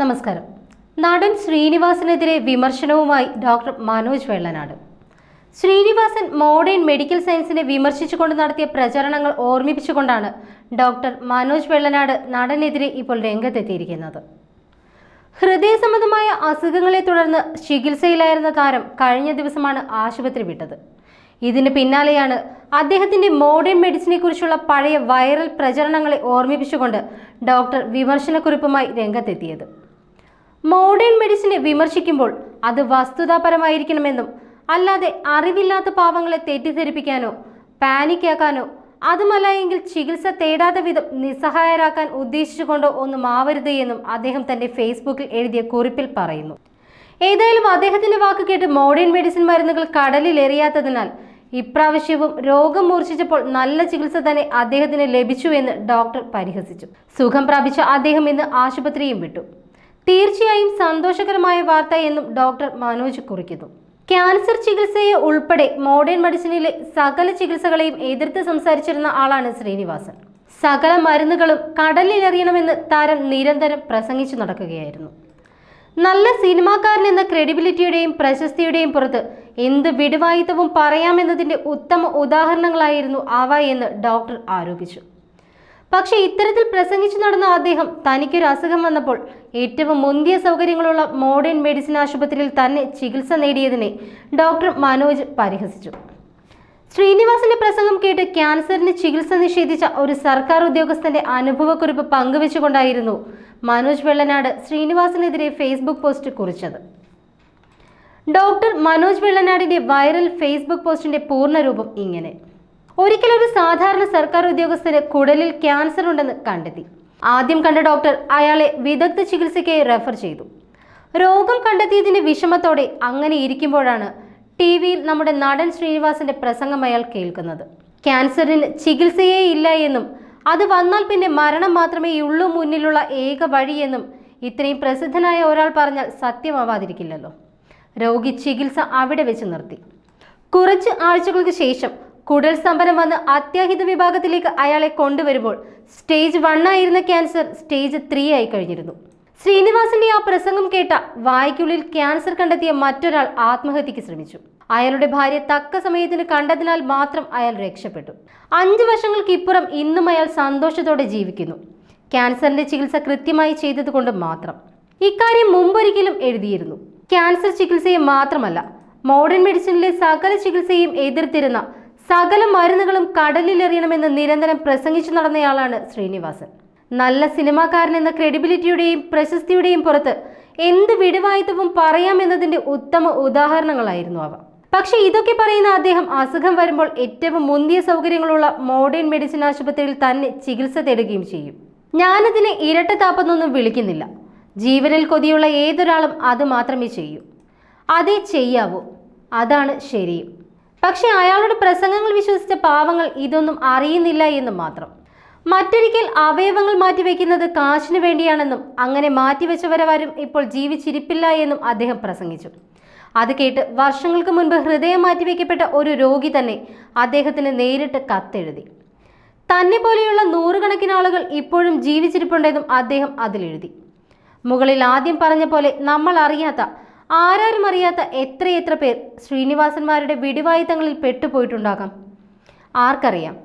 നമസ്കാരം നടൻ ശ്രീനിവാസനെതിരെ വിമർശനവുമായി doctor Manoj Vellanad Sreenivasan modern medical സയൻസിനെ വിമർശിച്ചുകൊണ്ട് നടത്തിയ പ്രചരണങ്ങൾ ഓർമ്മിപ്പിച്ചുകൊണ്ടാണ് ഡോക്ടർ മനോജ് വെള്ളനാട് നടനെതിരെ ഇപ്പോൾ രംഗത്തെത്തിയിരിക്കുന്നത് ഹൃദയ സംബന്ധമായ അസുഖങ്ങളെ തുടർന്ന് ചികിത്സയിലായിരുന്ന താരം കഴിഞ്ഞ ദിവസമാണ് ആശുപത്രി വിട്ടത് ഇതിന് പിന്നാലെയാണ് അദ്ദേഹത്തിന്റെ മോഡേൺ മെഡിസിനെ കുറിച്ചുള്ള പഴയ വൈറൽ പ്രചരണങ്ങളെ ഓർമ്മിപ്പിച്ചുകൊണ്ട് ഡോക്ടർ വിമർശനക്കുറിപ്പുമായി രംഗത്തെത്തിയത് മോഡേൺ മെഡിസിനെ വിമർശിക്കുമ്പോൾ അത് വസ്തുതാപരമായിരിക്കണമെന്നും അല്ലാതെ അറിവില്ലാത്ത പാവങ്ങളെ തെറ്റിദ്ധരിപ്പിക്കാനോ പാനിക്കാക്കാനോ അതുമല്ല എങ്കിൽ ചികിത്സ തേടാത്ത വിധം നിസ്സഹായരാക്കാൻ ഉദ്ദേശിച്ചുകൊണ്ടോ ഒന്നും ആവരുത് എന്നും അദ്ദേഹം തന്റെ ഫേസ്ബുക്കിൽ എഴുതിയ കുറിപ്പിൽ പറയുന്നു ഏതായാലും അദ്ദേഹത്തിന്റെ വാക്ക് കേട്ട് മോഡേൺ മെഡിസിൻ മരുന്നുകൾ കടലിൽ എറിയാത്തതിനാൽ ഇപ്രാവശ്യവും രോഗം മൂർച്ഛിച്ചപ്പോൾ നല്ല ചികിത്സ തന്നെ അദ്ദേഹത്തിന് ലഭിച്ചു എന്ന് ഡോക്ടർ പരിഹസിച്ചു സുഖം പ്രാപിച്ച അദ്ദേഹം ഇന്ന് ആശുപത്രിയും വിട്ടു തീർച്ചയായും സന്തോഷകരമായ വാർത്ത എന്നും ഡോക്ടർ മനോജ് കുറിക്കുന്നു ക്യാൻസർ ചികിത്സയെ ഉൾപ്പെടെ മോഡേൺ മെഡിസിനിലെ സകല ചികിത്സകളെയും എതിർത്ത് സംസാരിച്ചിരുന്ന ആളാണ് ശ്രീനിവാസൻ സകല മരുന്നുകളും കടലിലെറിയണമെന്ന് താരം നിരന്തരം പ്രസംഗിച്ചു നടക്കുകയായിരുന്നു നല്ല സിനിമാക്കാരൻ എന്ന ക്രെഡിബിലിറ്റിയുടെയും പ്രശസ്തിയുടെയും പുറത്ത് എന്ത് വിടുവായുത്തവും പറയാമെന്നതിൻ്റെ ഉത്തമ ഉദാഹരണങ്ങളായിരുന്നു അവ എന്ന് ഡോക്ടർ ആരോപിച്ചു പക്ഷേ ഇത്തരത്തിൽ പ്രസംഗിച്ചു നടന്ന അദ്ദേഹം തനിക്കൊരു അസുഖം വന്നപ്പോൾ ഏറ്റവും മുന്തിയ സൗകര്യങ്ങളുള്ള മോഡേൺ മെഡിസിൻ ആശുപത്രിയിൽ തന്നെ ചികിത്സ നേടിയതിനെ ഡോക്ടർ മനോജ് പരിഹസിച്ചു ശ്രീനിവാസിന്റെ പ്രസംഗം കേട്ട് ക്യാൻസറിന് ചികിത്സ നിഷേധിച്ച ഒരു സർക്കാർ ഉദ്യോഗസ്ഥന്റെ അനുഭവക്കുറിപ്പ് പങ്കുവെച്ചുകൊണ്ടായിരുന്നു മനോജ് വെള്ളനാട് ശ്രീനിവാസിനെതിരെ ഫേസ്ബുക്ക് പോസ്റ്റ് കുറിച്ചത് ഡോക്ടർ മനോജ് വെള്ളനാടിന്റെ വൈറൽ ഫേസ്ബുക്ക് പോസ്റ്റിന്റെ പൂർണ്ണരൂപം ഇങ്ങനെ ഒരു സാധാരണ സർക്കാർ ഉദ്യോഗസ്ഥന് കുടലിൽ ക്യാൻസർ ഉണ്ടെന്ന് കണ്ടെത്തി ആദ്യം കണ്ട ഡോക്ടർ അയാളെ വിദഗ്ധ ചികിത്സയ്ക്കായി റെഫർ ചെയ്തു രോഗം കണ്ടെത്തിയതിന്റെ വിഷമത്തോടെ അങ്ങനെ ഇരിക്കുമ്പോഴാണ് ടി വിയിൽ നമ്മുടെ നടൻ ശ്രീനിവാസിന്റെ പ്രസംഗം അയാൾ കേൾക്കുന്നത് ക്യാൻസറിന് ചികിത്സയേ ഇല്ല എന്നും അത് വന്നാൽ പിന്നെ മരണം മാത്രമേ ഉള്ളൂ മുന്നിലുള്ള ഏക വഴിയെന്നും ഇത്രയും പ്രസിദ്ധനായ ഒരാൾ പറഞ്ഞാൽ സത്യമാവാതിരിക്കില്ലല്ലോ രോഗി ചികിത്സ അവിടെ വെച്ച് നിർത്തി കുറച്ച് ആഴ്ചകൾക്ക് ശേഷം കൂടുതൽ സ്തംഭനം വന്ന് അത്യാഹിത വിഭാഗത്തിലേക്ക് അയാളെ കൊണ്ടുവരുമ്പോൾ സ്റ്റേജ് വൺ ആയിരുന്ന ക്യാൻസർ സ്റ്റേജ് ത്രീ ആയി കഴിഞ്ഞിരുന്നു ശ്രീനിവാസിന്റെ ആ പ്രസംഗം കേട്ട വായ്ക്കുള്ളിൽ ക്യാൻസർ കണ്ടെത്തിയ മറ്റൊരാൾ ആത്മഹത്യക്ക് ശ്രമിച്ചു അയാളുടെ ഭാര്യ തക്ക സമയത്തിന് കണ്ടതിനാൽ മാത്രം അയാൾ രക്ഷപ്പെട്ടു അഞ്ചു വർഷങ്ങൾക്കിപ്പുറം ഇന്നും അയാൾ സന്തോഷത്തോടെ ജീവിക്കുന്നു ക്യാൻസറിന്റെ ചികിത്സ കൃത്യമായി ചെയ്തതുകൊണ്ട് മാത്രം ഇക്കാര്യം മുമ്പൊരിക്കലും എഴുതിയിരുന്നു ക്യാൻസർ ചികിത്സയെ മാത്രമല്ല മോഡേൺ മെഡിസിനിലെ സകല ചികിത്സയും എതിർത്തിരുന്ന സകല മരുന്നുകളും കടലിലെറിയണമെന്ന് നിരന്തരം പ്രസംഗിച്ചു നടന്നയാളാണ് ശ്രീനിവാസൻ നല്ല സിനിമാക്കാരൻ എന്ന ക്രെഡിബിലിറ്റിയുടെയും പ്രശസ്തിയുടെയും പുറത്ത് എന്ത് വിടുവായുത്തവും പറയാമെന്നതിന്റെ ഉത്തമ ഉദാഹരണങ്ങളായിരുന്നു അവ പക്ഷേ ഇതൊക്കെ പറയുന്ന അദ്ദേഹം അസുഖം വരുമ്പോൾ ഏറ്റവും മുന്തിയ സൗകര്യങ്ങളുള്ള മോഡേൺ മെഡിസിൻ ആശുപത്രിയിൽ തന്നെ ചികിത്സ തേടുകയും ചെയ്യും ഞാനതിനെ ഇരട്ടത്താപ്പെന്നൊന്നും വിളിക്കുന്നില്ല ജീവനിൽ കൊതിയുള്ള ഏതൊരാളും അത് മാത്രമേ ചെയ്യൂ അതേ ചെയ്യാവൂ അതാണ് ശരിയും പക്ഷേ അയാളുടെ പ്രസംഗങ്ങൾ വിശ്വസിച്ച പാവങ്ങൾ ഇതൊന്നും അറിയുന്നില്ല എന്ന് മാത്രം മറ്റൊരിക്കൽ അവയവങ്ങൾ മാറ്റിവെക്കുന്നത് കാശിനു വേണ്ടിയാണെന്നും അങ്ങനെ മാറ്റിവെച്ചവരെ ഇപ്പോൾ ജീവിച്ചിരിപ്പില്ല എന്നും അദ്ദേഹം പ്രസംഗിച്ചു അത് കേട്ട് വർഷങ്ങൾക്ക് മുൻപ് ഹൃദയം മാറ്റിവെക്കപ്പെട്ട ഒരു രോഗി തന്നെ അദ്ദേഹത്തിന് നേരിട്ട് കത്തെഴുതി തന്നെ പോലെയുള്ള നൂറുകണക്കിന് ആളുകൾ ഇപ്പോഴും ജീവിച്ചിരിപ്പുണ്ടെന്നും അദ്ദേഹം അതിലെഴുതി മുകളിൽ ആദ്യം പറഞ്ഞ പോലെ നമ്മൾ അറിയാത്ത ആരാരും അറിയാത്ത എത്രയെത്ര പേർ ശ്രീനിവാസന്മാരുടെ വിടിവായുധങ്ങളിൽ പെട്ടുപോയിട്ടുണ്ടാകാം ആർക്കറിയാം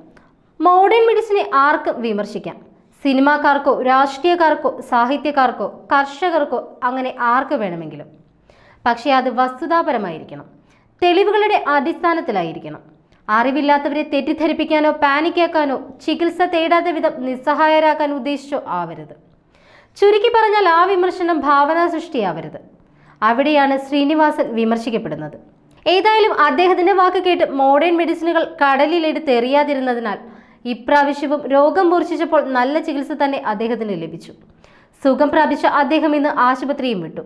മോഡേൺ മെഡിസിനെ ആർക്ക് വിമർശിക്കാം സിനിമാക്കാർക്കോ രാഷ്ട്രീയക്കാർക്കോ സാഹിത്യക്കാർക്കോ കർഷകർക്കോ അങ്ങനെ ആർക്ക് വേണമെങ്കിലും പക്ഷേ അത് വസ്തുതാപരമായിരിക്കണം തെളിവുകളുടെ അടിസ്ഥാനത്തിലായിരിക്കണം അറിവില്ലാത്തവരെ തെറ്റിദ്ധരിപ്പിക്കാനോ പാനിക്കാക്കാനോ ചികിത്സ തേടാത്ത വിധം നിസ്സഹായരാക്കാൻ ഉദ്ദേശിച്ചോ ആവരുത് ചുരുക്കി പറഞ്ഞാൽ ആ വിമർശനം ഭാവനാ സൃഷ്ടിയാവരുത് അവിടെയാണ് ശ്രീനിവാസൻ വിമർശിക്കപ്പെടുന്നത് ഏതായാലും അദ്ദേഹത്തിൻ്റെ വാക്ക് കേട്ട് മോഡേൺ മെഡിസിനുകൾ കടലിലെടുത്ത് എറിയാതിരുന്നതിനാൽ ഇപ്രാവശ്യവും രോഗം മൂർച്ഛിച്ചപ്പോൾ നല്ല ചികിത്സ തന്നെ അദ്ദേഹത്തിന് ലഭിച്ചു സുഖം പ്രാപിച്ച അദ്ദേഹം ഇന്ന് ആശുപത്രിയും വിട്ടു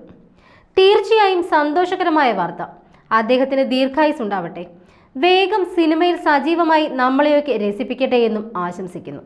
തീർച്ചയായും സന്തോഷകരമായ വാർത്ത അദ്ദേഹത്തിന് ദീർഘായുസ് ഉണ്ടാവട്ടെ വേഗം സിനിമയിൽ സജീവമായി നമ്മളെയൊക്കെ രസിപ്പിക്കട്ടെ എന്നും ആശംസിക്കുന്നു